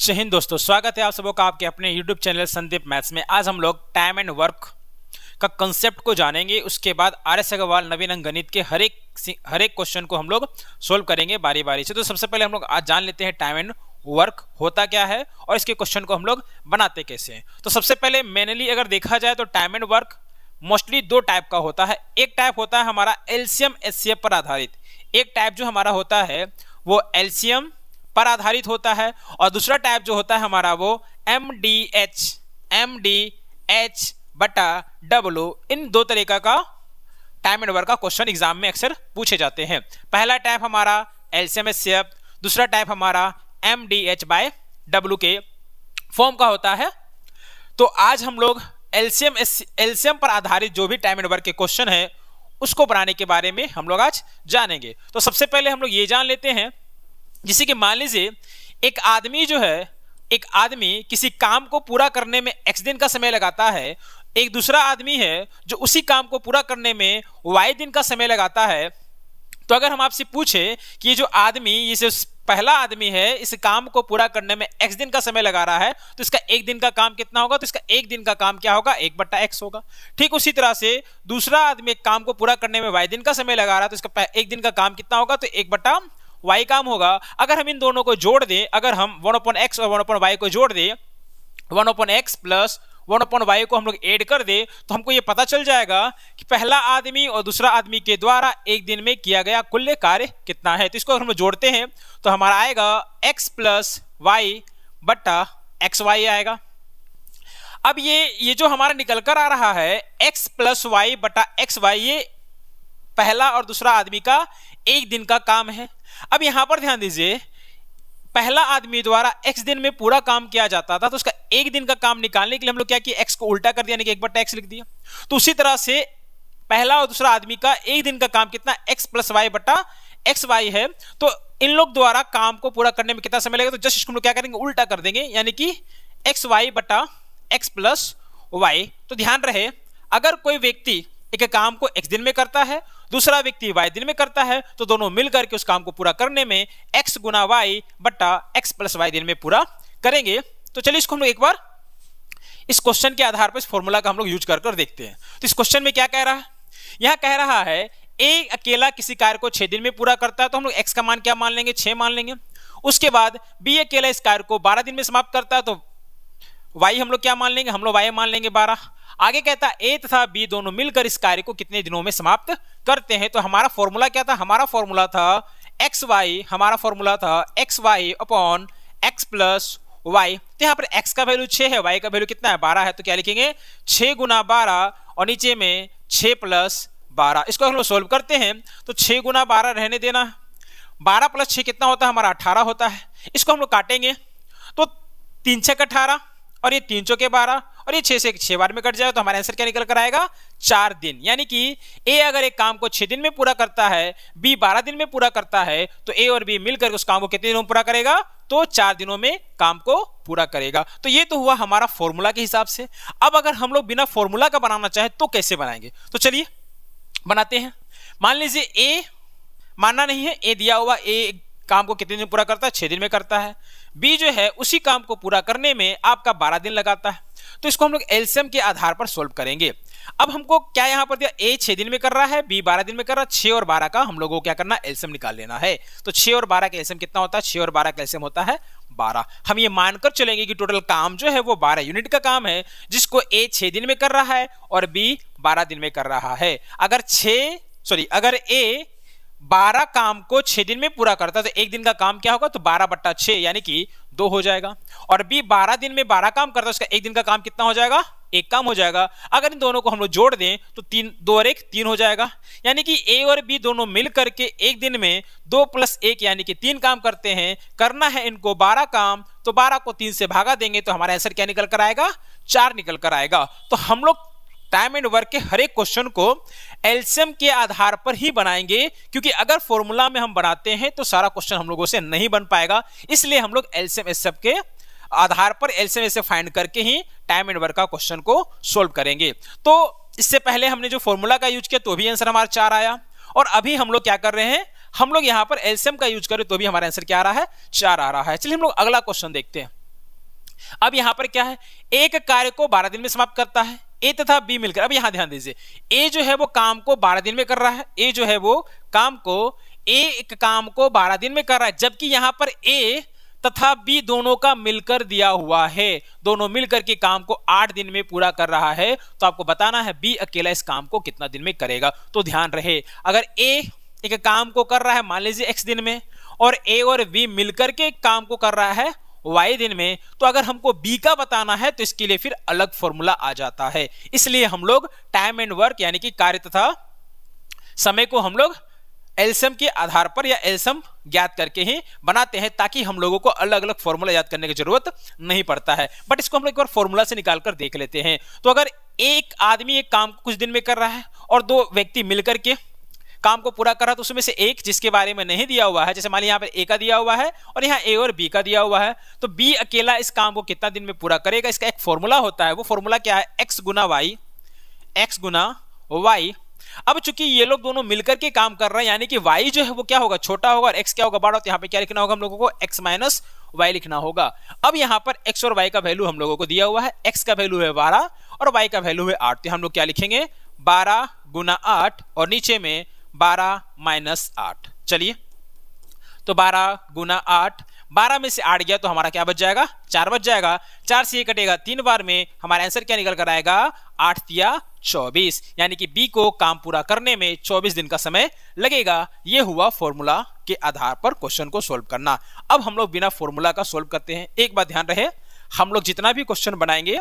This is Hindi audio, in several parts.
जय हिंद दोस्तों स्वागत है आप सबों का आपके अपने YouTube चैनल संदीप मैथ्स में आज हम लोग टाइम एंड वर्क का कंसेप्ट को जानेंगे उसके बाद आर एस अग्रवाल नवीन अंग गणित के हर एक हर एक क्वेश्चन को हम लोग सोल्व करेंगे बारी बारी से तो सबसे पहले हम लोग आज जान लेते हैं टाइम एंड वर्क होता क्या है और इसके क्वेश्चन को हम लोग बनाते कैसे हैं तो सबसे पहले मेनली अगर देखा जाए तो टाइम एंड वर्क मोस्टली दो टाइप का होता है एक टाइप होता है हमारा एल्शियम एस पर आधारित एक टाइप जो हमारा होता है वो एल्शियम पर आधारित होता है और दूसरा टाइप जो होता है हमारा वो M D H M D H बटा डब्लू इन दो तरीका का टाइम एंड वर्क का क्वेश्चन एग्जाम में अक्सर पूछे जाते हैं पहला टाइप हमारा एलसीएम दूसरा टाइप हमारा M D H by W के फॉर्म का होता है तो आज हम लोग एलसीएम एलसीएम पर आधारित जो भी टाइम एंड वर्क के क्वेश्चन है उसको बनाने के बारे में हम लोग आज जानेंगे तो सबसे पहले हम लोग ये जान लेते हैं जिसे कि मान लीजिए एक आदमी जो है एक आदमी किसी काम को पूरा करने में एक्स दिन का समय लगाता है एक दूसरा आदमी है जो उसी काम को पूरा करने में वाई दिन का समय लगाता है तो अगर हम आपसे पूछें कि जो आदमी ये जो पहला आदमी है इस काम को पूरा करने में एक्स दिन का समय लगा रहा है तो इसका एक दिन का काम कितना होगा तो इसका एक दिन का काम क्या होगा एक बट्टा एक्स होगा ठीक उसी तरह से दूसरा आदमी एक काम को पूरा करने में वाई दिन का समय लगा रहा है तो इसका एक दिन का काम कितना होगा तो एक बट्टा वाई काम होगा अगर हम इन दोनों को जोड़ दें अगर हम वन अपन एक्स और वन अपन वाई को जोड़ दें one upon X plus one upon Y को हम लोग ऐड कर दें तो हमको ये पता चल जाएगा कि पहला आदमी और दूसरा आदमी के द्वारा एक दिन में किया गया कुल कार्य कितना है तो इसको अगर हम जोड़ते हैं तो हमारा आएगा एक्स प्लस वाई बट्टा एक्स वाई आएगा अब ये ये जो हमारा निकल कर आ रहा है एक्स प्लस वाई बटा एक्स वाई ये पहला और दूसरा आदमी का एक दिन का काम है अब यहां पर ध्यान दीजिए पहला आदमी द्वारा x दिन में पूरा काम किया जाता था तो उसका एक दिन का काम निकालने के लिए हम लोग क्या किया x को उल्टा कर दिया कि एक बार टैक्स लिख दिया तो उसी तरह से पहला और दूसरा आदमी का एक दिन का काम कितना एक्स प्लस वाई बटा एक्स वाई है तो इन लोग द्वारा काम को पूरा करने में कितना समय लगेगा तो जस्ट इसको हम लोग क्या करेंगे उल्टा कर देंगे यानी कि एक्स वाई बटा एक्स प्लस वाई तो ध्यान रहे अगर कोई व्यक्ति एक काम को एक्स दिन में करता है दूसरा व्यक्ति वाई दिन में करता है तो दोनों मिलकर के उस काम को पूरा करने में एक्स गुना वाई बट्टा एक्स प्लस वाई दिन में पूरा करेंगे तो चलिए इसको हम लोग एक बार इस क्वेश्चन के आधार पर इस फॉर्मूला का हम लोग यूज कर कर देखते हैं तो इस क्वेश्चन में क्या कह रहा है यह कह रहा है ए अकेला किसी कार्य को छह दिन में पूरा करता है तो हम लोग एक्स का मान क्या मान लेंगे छह मान लेंगे उसके बाद बी अकेला इस कार्य को बारह दिन में समाप्त करता है तो वाई हम लोग क्या मान लेंगे हम लोग वाई मान लेंगे बारह आगे कहता है ए तथा बी दोनों मिलकर इस कार्य को कितने दिनों में समाप्त करते हैं तो हमारा फॉर्मूला क्या था हमारा फॉर्मूला था एक्स वाई हमारा फॉर्मूला था X Y upon X plus Y तो यहाँ पर एक्स का वैल्यू छः है वाई का वैल्यू कितना है बारह है तो क्या लिखेंगे छः गुना बारह और नीचे में छः प्लस बारह इसको हम लोग सोल्व करते हैं तो छः गुना बारह रहने देना बारह प्लस छः कितना होता है हमारा अठारह होता है इसको हम लोग काटेंगे तो तीन छः अठारह और ये तीन चौके बारह और ये छह से छह बार में कट जाए तो हमारा आंसर क्या निकल कर आएगा चार दिन यानी कि ए अगर एक काम को छह दिन में पूरा करता है बी बारह दिन में पूरा करता है तो ए और बी मिलकर उस काम को कितने दिनों में पूरा करेगा तो चार दिनों में काम को पूरा करेगा तो ये तो हुआ हमारा फॉर्मूला के हिसाब से अब अगर हम लोग बिना फॉर्मूला का बनाना चाहें तो कैसे बनाएंगे तो चलिए बनाते हैं मान लीजिए ए मानना नहीं है ए दिया हुआ ए काम को कितने दिन पूरा करता है छह दिन में करता है बी जो है उसी काम को पूरा करने में आपका बारह दिन लगाता है तो इसको हम लोग एल्सियम के आधार पर सोल्व करेंगे अब हमको क्या यहाँ पर दिया ए छह दिन में कर रहा है बी बारह दिन में कर रहा है छह और बारह का हम लोगों को क्या करना एल्सियम निकाल लेना है तो छह और बारह का एल्सियम कितना होता है छह और बारह का एल्सियम होता है बारह हम ये मानकर चलेंगे कि टोटल काम जो है वो बारह यूनिट का काम है जिसको ए छह दिन में कर रहा है और बी बारह दिन में कर रहा है अगर छः सॉरी अगर ए बारह काम को छह दिन में पूरा करता है तो एक दिन का काम क्या होगा तो बारह बट्टा छह यानी कि दो हो जाएगा और बी बारह दिन में बारह काम करता है उसका एक दिन का काम कितना हो जाएगा एक काम हो जाएगा अगर इन दोनों को हम लोग जोड़ दें तो तीन दो और एक तीन हो जाएगा यानी कि ए और बी दोनों मिल करके एक दिन में दो प्लस एक यानी कि तीन काम करते हैं करना है इनको बारह काम तो बारह को तीन से भागा देंगे तो हमारा आंसर क्या निकल कर आएगा चार निकल कर आएगा तो हम लोग टाइम एंड वर्क के हर एक क्वेश्चन को एल्सियम के आधार पर ही बनाएंगे क्योंकि अगर फॉर्मूला में हम बनाते हैं तो सारा क्वेश्चन हम लोगों से नहीं बन पाएगा इसलिए हम लोग एल्सियम एस के आधार पर एल्सियम एस फाइंड करके ही टाइम एंड वर्क का क्वेश्चन को सोल्व करेंगे तो इससे पहले हमने जो फॉर्मूला का यूज किया तो भी आंसर हमारा चार आया और अभी हम लोग क्या कर रहे हैं हम लोग यहां पर एल्सियम का यूज करें तो भी हमारा आंसर क्या आ रहा है चार आ रहा है चलिए हम लोग अगला क्वेश्चन देखते हैं अब यहां पर क्या है एक कार्य को बारह दिन में समाप्त करता है ए तथा बी मिलकर अब यहां ध्यान दीजिए ए जो है वो काम को बारह दिन में कर रहा है ए जो है वो काम को ए एक काम को बारह दिन में कर रहा है जबकि यहां पर ए तथा बी दोनों का मिलकर दिया हुआ है दोनों मिलकर के काम को आठ दिन में पूरा कर रहा है तो आपको बताना है बी अकेला इस काम को कितना दिन में करेगा तो ध्यान रहे अगर ए एक काम को कर रहा है मान लीजिए एक्स दिन में और ए और बी मिलकर के काम को कर रहा है वाई दिन में तो अगर हमको बी का बताना है तो इसके लिए फिर अलग फॉर्मूला आ जाता है इसलिए हम लोग टाइम एंड वर्क यानी कि कार्य तथा समय को हम लोग एल्सम के आधार पर या एल्सम ज्ञात करके ही बनाते हैं ताकि हम लोगों को अलग अलग फॉर्मूला याद करने की जरूरत नहीं पड़ता है बट इसको हम लोग एक बार फॉर्मूला से निकाल कर देख लेते हैं तो अगर एक आदमी एक काम कुछ दिन में कर रहा है और दो व्यक्ति मिलकर के काम को पूरा करा तो उसमें से एक जिसके बारे में नहीं दिया हुआ है जैसे मान ली यहाँ पर ए का दिया हुआ है और यहाँ ए और बी का दिया हुआ है तो बी अकेला इस काम को कितना दिन में पूरा करेगा इसका एक फॉर्मूला होता है वो फॉर्मूला क्या है एक्स गुना वाई एक्स गुना वाई अब चूंकि ये लोग दोनों मिलकर के काम कर रहे हैं यानी कि y जो है वो क्या होगा छोटा होगा और x क्या होगा बड़ा तो यहाँ पे क्या लिखना होगा हम लोगों को x माइनस वाई लिखना होगा अब यहाँ पर x और y का वैल्यू हम लोगों को दिया हुआ है x का वैल्यू है बारह और y का वैल्यू है आठ तो हम लोग क्या लिखेंगे बारह गुना आठ और नीचे में बारह माइनस आठ चलिए तो बारह गुना आठ बारह में से आठ गया तो हमारा क्या बच जाएगा चार बच जाएगा चार से ये कटेगा तीन बार में हमारा आंसर क्या निकल कर आएगा आठ या चौबीस यानी कि बी को काम पूरा करने में चौबीस दिन का समय लगेगा ये हुआ फॉर्मूला के आधार पर क्वेश्चन को सोल्व करना अब हम लोग बिना फॉर्मूला का सोल्व करते हैं एक बात ध्यान रहे हम लोग जितना भी क्वेश्चन बनाएंगे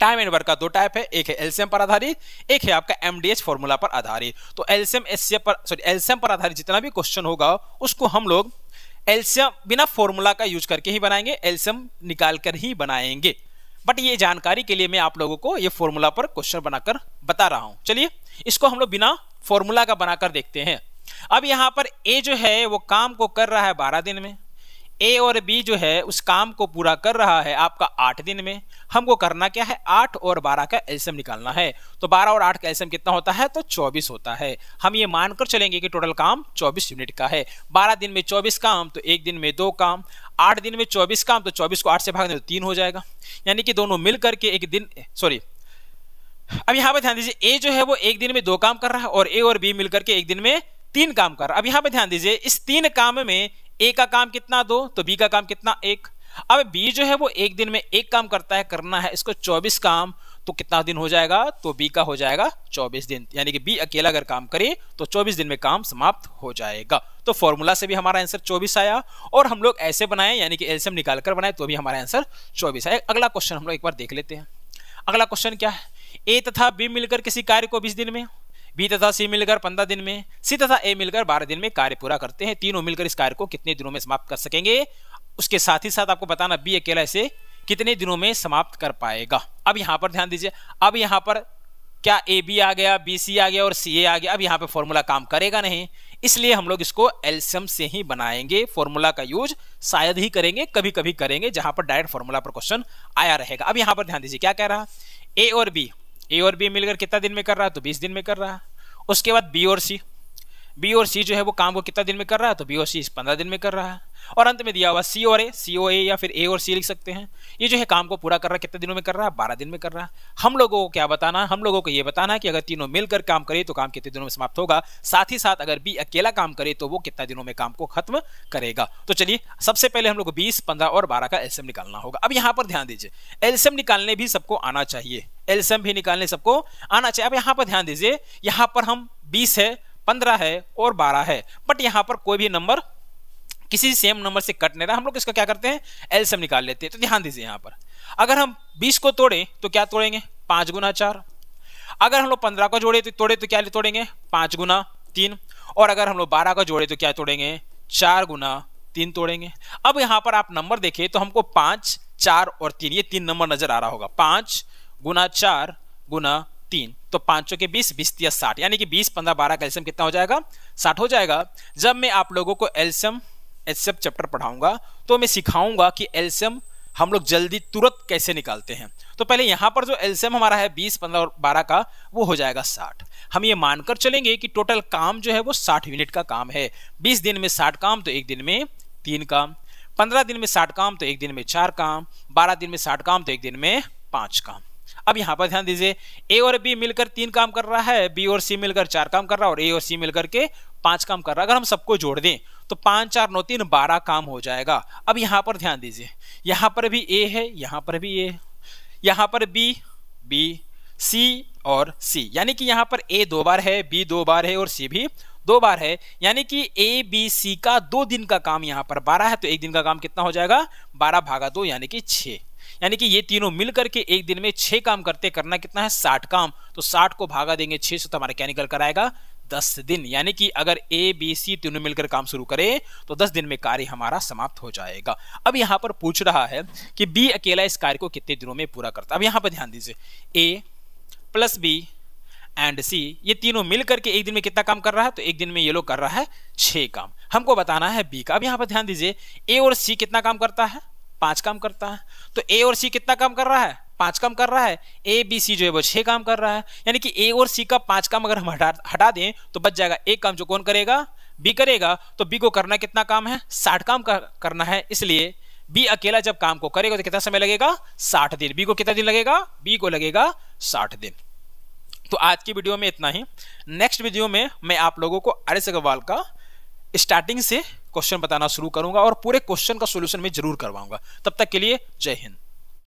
टाइम एंड वर्क का दो टाइप है एक है एल्सियम पर आधारित एक है आपका एमडीएच फॉर्मूला पर आधारित तो एल्सियम एस पर सॉरी एल्सियम पर आधारित जितना भी क्वेश्चन होगा उसको हम लोग एल्सियम बिना फॉर्मूला का यूज करके ही बनाएंगे एल्सियम निकाल कर ही बनाएंगे बट ये जानकारी के लिए मैं आप लोगों को ये फॉर्मूला पर क्वेश्चन बनाकर बता रहा हूं चलिए इसको हम लोग बिना फॉर्मूला का बनाकर देखते हैं अब यहां पर ए जो है वो काम को कर रहा है बारह दिन में ए और बी जो है उस काम को पूरा कर रहा है आपका आठ दिन में हमको करना क्या है आठ और बारह का एल्सियम निकालना है तो बारह और आठ का एल्सियम कितना होता है तो चौबीस होता है हम ये मानकर चलेंगे कि टोटल काम चौबीस यूनिट का है बारह दिन में चौबीस काम तो एक दिन में दो काम आठ दिन में चौबीस काम तो चौबीस को आठ से भाग दें तो तीन हो जाएगा यानी कि दोनों मिल करके एक दिन सॉरी अब यहाँ पे ध्यान दीजिए ए जो है वो एक दिन में दो काम कर रहा है और ए और बी मिलकर के एक दिन में तीन काम कर रहा है अब यहाँ पे ध्यान दीजिए इस तीन काम में ए का काम कितना दो तो बी का काम कितना एक अब बी जो है वो एक दिन में एक काम करता है करना है इसको चौबीस काम तो कितना दिन हो जाएगा तो बी का हो जाएगा चौबीस दिन यानी कि बी अकेला अगर काम करे तो चौबीस दिन में काम समाप्त हो जाएगा तो फॉर्मूला से भी हमारा आंसर चौबीस आया और हम लोग ऐसे बनाए यानी कि एल्सियम निकाल कर बनाए तो भी हमारा आंसर चौबीस आया अगला क्वेश्चन हम लोग एक बार देख लेते हैं अगला क्वेश्चन क्या है ए तथा बी मिलकर किसी कार्य को बीस दिन में बी तथा सी मिलकर पंद्रह दिन में सी तथा ए मिलकर बारह दिन में कार्य पूरा करते हैं तीनों मिलकर इस कार्य को कितने दिनों में समाप्त कर सकेंगे उसके साथ ही साथ आपको बताना बी अकेला इसे कितने दिनों में समाप्त कर पाएगा अब यहाँ पर ध्यान दीजिए अब यहाँ पर क्या ए बी आ गया बी सी आ गया और सी ए आ गया अब यहाँ पे फॉर्मूला काम करेगा नहीं इसलिए हम लोग इसको एल्सियम से ही बनाएंगे फॉर्मूला का यूज शायद ही करेंगे कभी कभी करेंगे जहां पर डायरेक्ट फॉर्मूला पर क्वेश्चन आया रहेगा अब यहाँ पर ध्यान दीजिए क्या कह रहा ए और बी ए और बी मिलकर कितना दिन में कर रहा है तो बीस दिन में कर रहा उसके बाद बी और सी बी और सी जो है वो काम को कितना दिन में कर रहा है तो बी और सी इस पंद्रह दिन में कर रहा है और अंत में दिया हुआ सी और ए सी ओ ए या फिर ए और सी लिख सकते हैं ये जो है काम को पूरा कर रहा है कितने दिनों में कर रहा है बारह दिन में कर रहा है हम लोगों को क्या बताना हम लोगों को ये बताना है कि अगर तीनों मिलकर काम करे तो काम कितने दिनों में समाप्त होगा साथ ही साथ अगर बी अकेला काम करे तो वो कितना दिनों में काम को खत्म करेगा तो चलिए सबसे पहले हम लोग को बीस पंद्रह और बारह का एल्सियम निकालना होगा अब यहाँ पर ध्यान दीजिए एल्सियम निकालने भी सबको आना चाहिए एल्सियम भी निकालने सबको आना चाहिए अब यहाँ पर ध्यान दीजिए यहाँ पर हम बीस है पंद्रह है और बारह है बट यहां पर कोई भी नंबर किसी सेम नंबर से कट नहीं रहा हम लोग इसका क्या करते हैं एलसीएम निकाल लेते हैं तो ध्यान दीजिए यहां पर अगर हम बीस को तोड़े तो क्या तोड़ेंगे पांच गुना चार अगर हम लोग पंद्रह को जोड़े तो तोड़े तो क्या तोड़ेंगे पांच गुना तीन और अगर हम लोग बारह को जोड़े तो क्या तोड़ेंगे चार गुना तीन तोड़ेंगे अब यहां पर आप नंबर देखें तो हमको पांच चार और तीन ये तीन नंबर नज़र आ रहा होगा पांच गुना चार गुना तीन तो पांचों के बीस बीस तीस साठ यानी कि बीस पंद्रह बारह का एल्सियम कितना हो जाएगा साठ हो जाएगा जब मैं आप लोगों को एल्सियम एल्सियम चैप्टर पढ़ाऊंगा तो मैं सिखाऊंगा कि एल्सियम हम लोग जल्दी तुरंत कैसे निकालते हैं तो पहले यहाँ पर जो एल्सियम हमारा है बीस पंद्रह और बारह का वो हो जाएगा साठ हम ये मानकर चलेंगे कि टोटल काम जो है वो साठ यूनिट का काम है बीस दिन में साठ काम तो एक दिन में तीन काम पंद्रह दिन में साठ काम तो एक दिन में चार काम बारह दिन में साठ काम तो एक दिन में पांच काम अब यहाँ पर ध्यान दीजिए ए और बी मिलकर तीन काम कर रहा है बी और सी मिलकर चार काम कर रहा है और ए और सी मिलकर के पांच काम कर रहा है अगर हम सबको जोड़ दें तो पाँच चार नौ तीन बारह काम हो जाएगा अब यहाँ पर ध्यान दीजिए यहाँ पर भी ए है यहाँ पर भी ए यहाँ पर बी बी सी और सी यानी कि यहाँ पर ए दो बार है बी दो बार है और सी भी दो बार है यानी कि ए बी सी का दो दिन का काम यहाँ पर बारह है तो एक दिन का काम कितना हो जाएगा बारह भागा दो यानी कि छः यानी कि ये तीनों मिलकर के एक दिन में छह काम करते करना कितना है साठ काम तो साठ को भागा देंगे छह से तो हमारा क्या निकल कर आएगा दस दिन यानी कि अगर ए बी सी तीनों मिलकर काम शुरू करें तो दस दिन में कार्य हमारा समाप्त हो जाएगा अब यहां पर पूछ रहा है कि बी अकेला इस कार्य को कितने दिनों में पूरा करता अब यहाँ पर ध्यान दीजिए A plus B and C ये तीनों मिलकर के एक दिन में कितना काम कर रहा है तो एक दिन में ये लोग कर रहा है छह काम हमको बताना है बी का अब यहां पर ध्यान दीजिए ए और सी कितना काम करता है पांच काम करता है तो ए और सी कितना काम कर रहा है पांच काम कर रहा है ए बी सी जो है वो छह काम कर रहा है यानी कि ए और सी का पांच काम अगर हम हटा हटा दें तो बच जाएगा एक काम जो कौन करेगा बी करेगा तो बी को करना कितना काम है साठ काम कर, करना है इसलिए बी अकेला जब काम को करेगा तो कितना समय लगेगा साठ दिन बी को कितना दिन लगेगा बी को लगेगा साठ दिन तो आज की वीडियो में इतना ही नेक्स्ट वीडियो में मैं आप लोगों को आर्य अग्रवाल का स्टार्टिंग से क्वेश्चन बताना शुरू करूंगा और पूरे क्वेश्चन का सोल्यूशन में जरूर करवाऊंगा तब तक के लिए जय हिंद